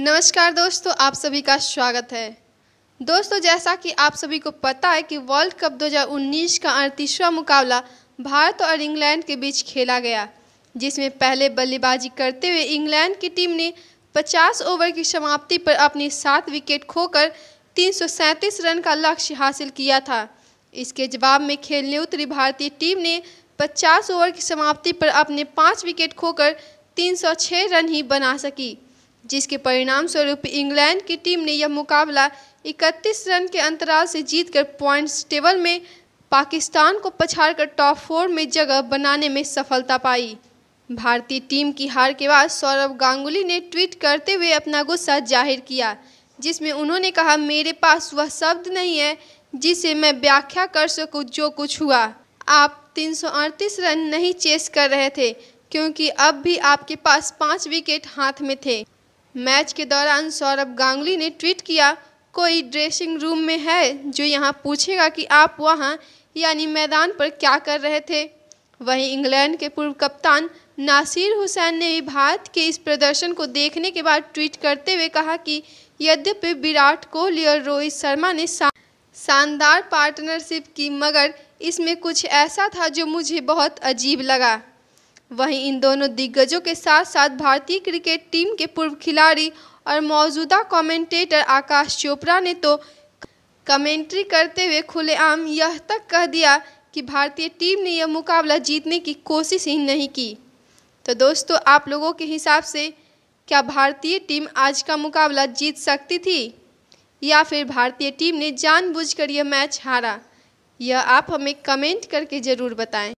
नमस्कार दोस्तों तो आप सभी का स्वागत है दोस्तों तो जैसा कि आप सभी को पता है कि वर्ल्ड कप 2019 का अड़तीसवां मुकाबला भारत और इंग्लैंड के बीच खेला गया जिसमें पहले बल्लेबाजी करते हुए इंग्लैंड की टीम ने 50 ओवर की समाप्ति पर अपनी सात विकेट खोकर तीन रन का लक्ष्य हासिल किया था इसके जवाब में खेलने उतरी भारतीय टीम ने 50 ओवर की समाप्ति पर अपने पाँच विकेट खोकर 306 रन ही बना सकी जिसके परिणाम स्वरूप इंग्लैंड की टीम ने यह मुकाबला 31 रन के अंतराल से जीतकर पॉइंट्स टेबल में पाकिस्तान को पछाड़कर टॉप फोर में जगह बनाने में सफलता पाई भारतीय टीम की हार के बाद सौरभ गांगुली ने ट्वीट करते हुए अपना गुस्सा जाहिर किया जिसमें उन्होंने कहा मेरे पास वह शब्द नहीं है जिसे मैं व्याख्या कर सकूँ जो कुछ हुआ आप तीन रन नहीं चेस कर रहे थे क्योंकि अब भी आपके पास पाँच विकेट हाथ में थे मैच के दौरान सौरभ गांगुली ने ट्वीट किया कोई ड्रेसिंग रूम में है जो यहाँ पूछेगा कि आप वहाँ यानी मैदान पर क्या कर रहे थे वहीं इंग्लैंड के पूर्व कप्तान नासिर हुसैन ने भी भारत के इस प्रदर्शन को देखने के बाद ट्वीट करते हुए कहा कि यद्यपि विराट कोहली और रोहित शर्मा ने शानदार पार्टनरशिप की मगर इसमें कुछ ऐसा था जो मुझे बहुत अजीब लगा वहीं इन दोनों दिग्गजों के साथ साथ भारतीय क्रिकेट टीम के पूर्व खिलाड़ी और मौजूदा कमेंटेटर आकाश चोपड़ा ने तो कमेंट्री करते हुए खुलेआम यह तक कह दिया कि भारतीय टीम ने यह मुकाबला जीतने की कोशिश ही नहीं की तो दोस्तों आप लोगों के हिसाब से क्या भारतीय टीम आज का मुकाबला जीत सकती थी या फिर भारतीय टीम ने जानबूझकर यह मैच हारा यह आप हमें कमेंट करके ज़रूर बताएं